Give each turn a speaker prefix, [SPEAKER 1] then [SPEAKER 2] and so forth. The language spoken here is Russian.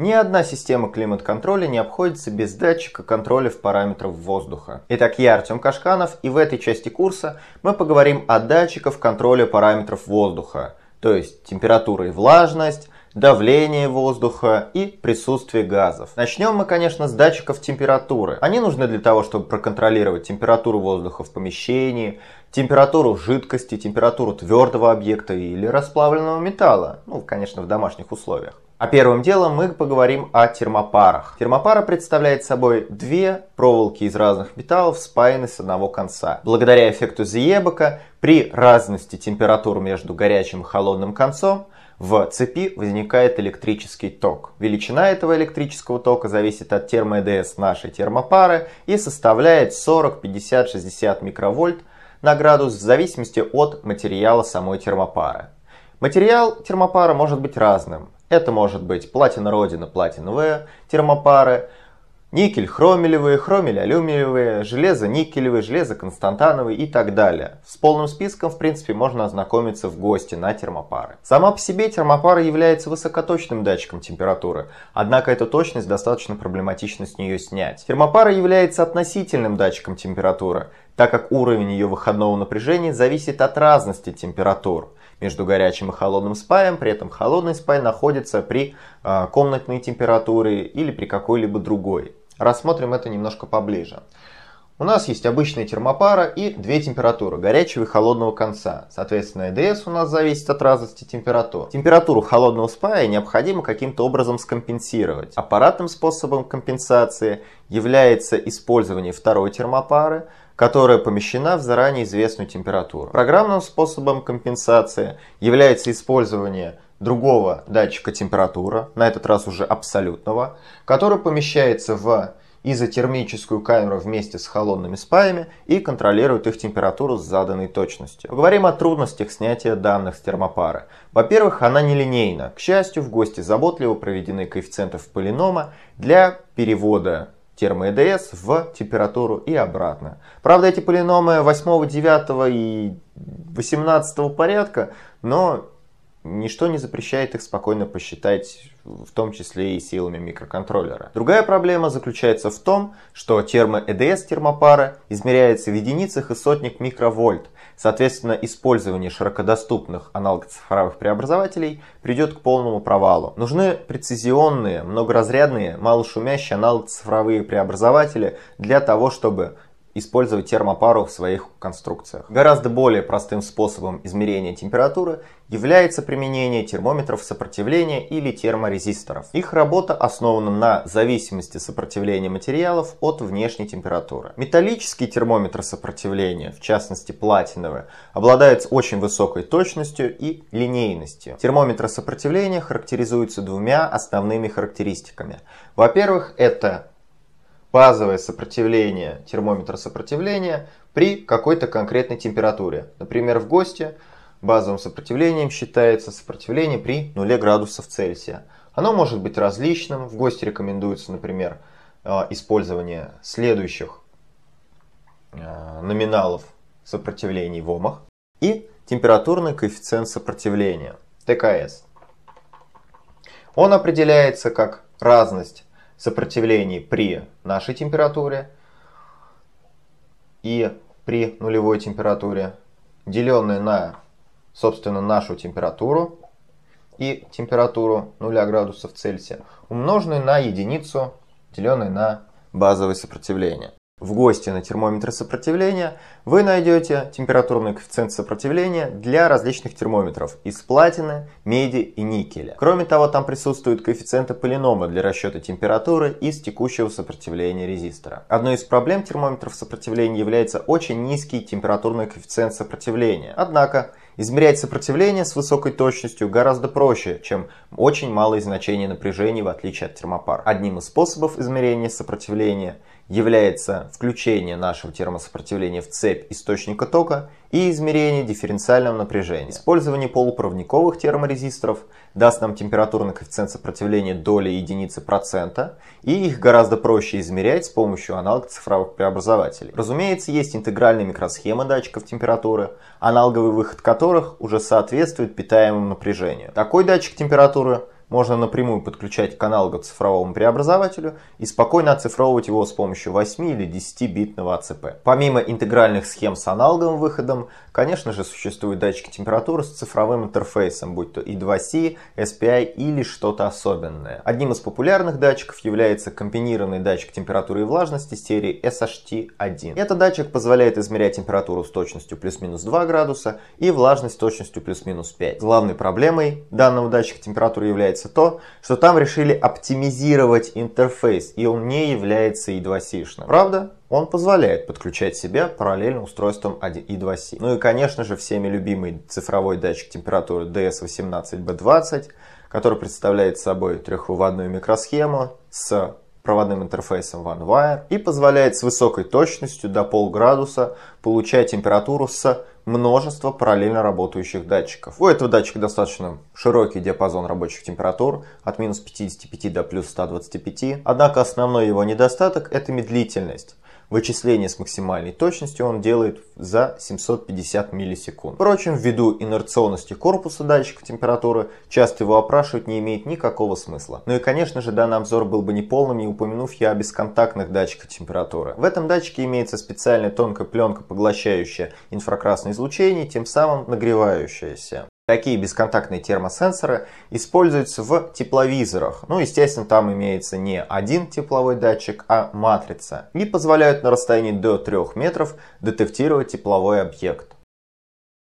[SPEAKER 1] Ни одна система климат-контроля не обходится без датчика контроля в параметров воздуха. Итак, я Артем Кашканов, и в этой части курса мы поговорим о датчиках контроля параметров воздуха, то есть температура и влажность, давление воздуха и присутствие газов. Начнем мы, конечно, с датчиков температуры. Они нужны для того, чтобы проконтролировать температуру воздуха в помещении, температуру жидкости, температуру твердого объекта или расплавленного металла, ну, конечно, в домашних условиях. А первым делом мы поговорим о термопарах. Термопара представляет собой две проволоки из разных металлов, спаяны с одного конца. Благодаря эффекту Зиебека при разности температур между горячим и холодным концом в цепи возникает электрический ток. Величина этого электрического тока зависит от термоэдс нашей термопары и составляет 40, 50, 60 микровольт на градус в зависимости от материала самой термопары. Материал термопара может быть разным. Это может быть платина родина, платина В, термопары, никель хромелевые, хромель алюминиевые, железо никелевые, железо константановые и так далее. С полным списком, в принципе, можно ознакомиться в гости на термопары. Сама по себе термопара является высокоточным датчиком температуры, однако эту точность достаточно проблематично с нее снять. Термопара является относительным датчиком температуры, так как уровень ее выходного напряжения зависит от разности температур между горячим и холодным спаем, при этом холодный спай находится при а, комнатной температуре или при какой-либо другой. Рассмотрим это немножко поближе. У нас есть обычная термопара и две температуры, горячего и холодного конца. Соответственно, EDS у нас зависит от разности температур. Температуру холодного спая необходимо каким-то образом скомпенсировать. Аппаратным способом компенсации является использование второй термопары, которая помещена в заранее известную температуру. Программным способом компенсации является использование другого датчика температуры, на этот раз уже абсолютного, который помещается в изотермическую камеру вместе с холодными спаями и контролирует их температуру с заданной точностью. Поговорим о трудностях снятия данных с термопары. Во-первых, она нелинейна. К счастью, в гости заботливо проведены коэффициенты полинома для перевода термоэдс в температуру и обратно. Правда, эти полиномы 8, 9 и 18 порядка, но ничто не запрещает их спокойно посчитать, в том числе и силами микроконтроллера. Другая проблема заключается в том, что термоэдс термопара измеряется в единицах и сотнях микровольт – Соответственно, использование широкодоступных аналогоцифровых преобразователей придет к полному провалу. Нужны прецизионные, многоразрядные, малошумящие аналогоцифровые преобразователи для того, чтобы использовать термопару в своих конструкциях. Гораздо более простым способом измерения температуры является применение термометров сопротивления или терморезисторов. Их работа основана на зависимости сопротивления материалов от внешней температуры. Металлические термометры сопротивления, в частности платиновые, обладают очень высокой точностью и линейностью. Термометры сопротивления характеризуются двумя основными характеристиками. Во-первых, это базовое сопротивление термометра сопротивления при какой-то конкретной температуре. Например, в ГОСТе базовым сопротивлением считается сопротивление при 0 градусов Цельсия. Оно может быть различным. В ГОСТе рекомендуется, например, э, использование следующих э, номиналов сопротивлений в омах и температурный коэффициент сопротивления, ТКС. Он определяется как разность сопротивлений при нашей температуре и при нулевой температуре, деленное на, собственно, нашу температуру и температуру 0 градусов Цельсия, умноженное на единицу, деленное на базовое сопротивление в гости на термометр сопротивления, вы найдете температурный коэффициент сопротивления для различных термометров из платины, меди и никеля. Кроме того, там присутствуют коэффициенты полинома для расчета температуры из текущего сопротивления резистора. Одной из проблем термометров сопротивления является очень низкий температурный коэффициент сопротивления. Однако, Измерять сопротивление с высокой точностью гораздо проще, чем очень малые значения напряжений в отличие от термопар. Одним из способов измерения сопротивления является включение нашего термосопротивления в цепь источника тока и измерение дифференциального напряжения. Использование полупроводниковых терморезисторов даст нам температурный коэффициент сопротивления доли единицы процента, и их гораздо проще измерять с помощью аналога цифровых преобразователей. Разумеется, есть интегральные микросхемы датчиков температуры, аналоговый выход которых уже соответствует питаемому напряжению. Такой датчик температуры – можно напрямую подключать к аналогу цифровому преобразователю и спокойно оцифровывать его с помощью 8 или 10 битного АЦП. Помимо интегральных схем с аналоговым выходом, конечно же существуют датчики температуры с цифровым интерфейсом, будь то I2C, SPI или что-то особенное. Одним из популярных датчиков является комбинированный датчик температуры и влажности серии SHT-1. Этот датчик позволяет измерять температуру с точностью плюс-минус 2 градуса и влажность с точностью плюс-минус 5. Главной проблемой данного датчика температуры является является то, что там решили оптимизировать интерфейс, и он не является едва 2 Правда? Он позволяет подключать себя параллельно устройством E2C. Ну и, конечно же, всеми любимый цифровой датчик температуры DS18B20, который представляет собой трехвыводную микросхему с проводным интерфейсом OneWire и позволяет с высокой точностью до полградуса получать температуру с множество параллельно работающих датчиков. У этого датчика достаточно широкий диапазон рабочих температур от минус 55 до плюс 125, однако основной его недостаток это медлительность. Вычисление с максимальной точностью он делает за 750 миллисекунд. Впрочем, ввиду инерционности корпуса датчика температуры, часто его опрашивать не имеет никакого смысла. Ну и конечно же данный обзор был бы неполным, не упомянув я о бесконтактных датчиках температуры. В этом датчике имеется специальная тонкая пленка, поглощающая инфракрасное излучение, тем самым нагревающаяся. Такие бесконтактные термосенсоры используются в тепловизорах. Ну, естественно, там имеется не один тепловой датчик, а матрица. И позволяют на расстоянии до 3 метров детектировать тепловой объект.